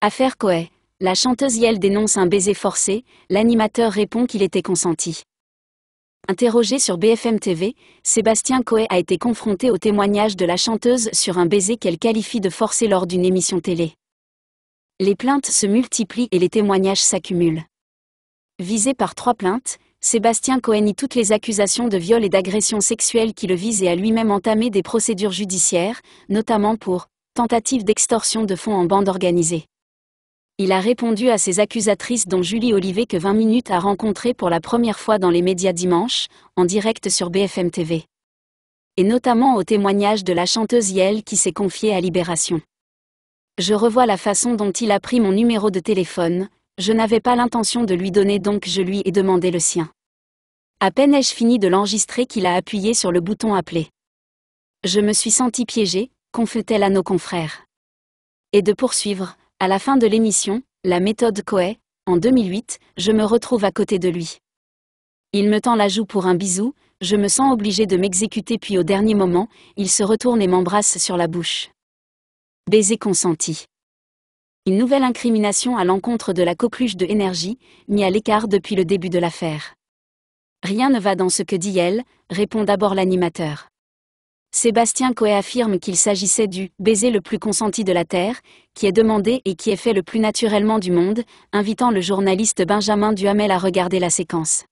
Affaire Coe. La chanteuse Yel dénonce un baiser forcé, l'animateur répond qu'il était consenti. Interrogé sur BFM TV, Sébastien Coe a été confronté au témoignage de la chanteuse sur un baiser qu'elle qualifie de forcé lors d'une émission télé. Les plaintes se multiplient et les témoignages s'accumulent. Visé par trois plaintes, Sébastien Cohen nie toutes les accusations de viol et d'agression sexuelle qui le visent et a lui-même entamé des procédures judiciaires, notamment pour tentative d'extorsion de fonds en bande organisée il a répondu à ses accusatrices dont Julie Olivet que 20 minutes a rencontré pour la première fois dans les médias dimanche, en direct sur BFM TV. Et notamment au témoignage de la chanteuse Yel qui s'est confiée à Libération. Je revois la façon dont il a pris mon numéro de téléphone, je n'avais pas l'intention de lui donner donc je lui ai demandé le sien. À peine ai-je fini de l'enregistrer qu'il a appuyé sur le bouton appeler. Je me suis senti piégé, confut-elle à nos confrères. Et de poursuivre, à la fin de l'émission, la méthode Coe, en 2008, je me retrouve à côté de lui. Il me tend la joue pour un bisou, je me sens obligé de m'exécuter puis au dernier moment, il se retourne et m'embrasse sur la bouche. Baiser consenti. Une nouvelle incrimination à l'encontre de la coqueluche de énergie, mis à l'écart depuis le début de l'affaire. Rien ne va dans ce que dit elle, répond d'abord l'animateur. Sébastien Coé affirme qu'il s'agissait du « baiser le plus consenti de la Terre », qui est demandé et qui est fait le plus naturellement du monde, invitant le journaliste Benjamin Duhamel à regarder la séquence.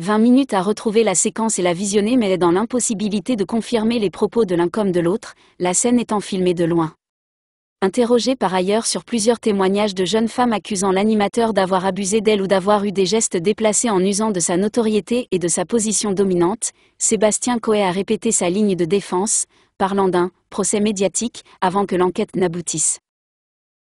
20 minutes à retrouver la séquence et la visionner mais dans l'impossibilité de confirmer les propos de l'un comme de l'autre, la scène étant filmée de loin. Interrogé par ailleurs sur plusieurs témoignages de jeunes femmes accusant l'animateur d'avoir abusé d'elle ou d'avoir eu des gestes déplacés en usant de sa notoriété et de sa position dominante, Sébastien Coé a répété sa ligne de défense, parlant d'un procès médiatique avant que l'enquête n'aboutisse.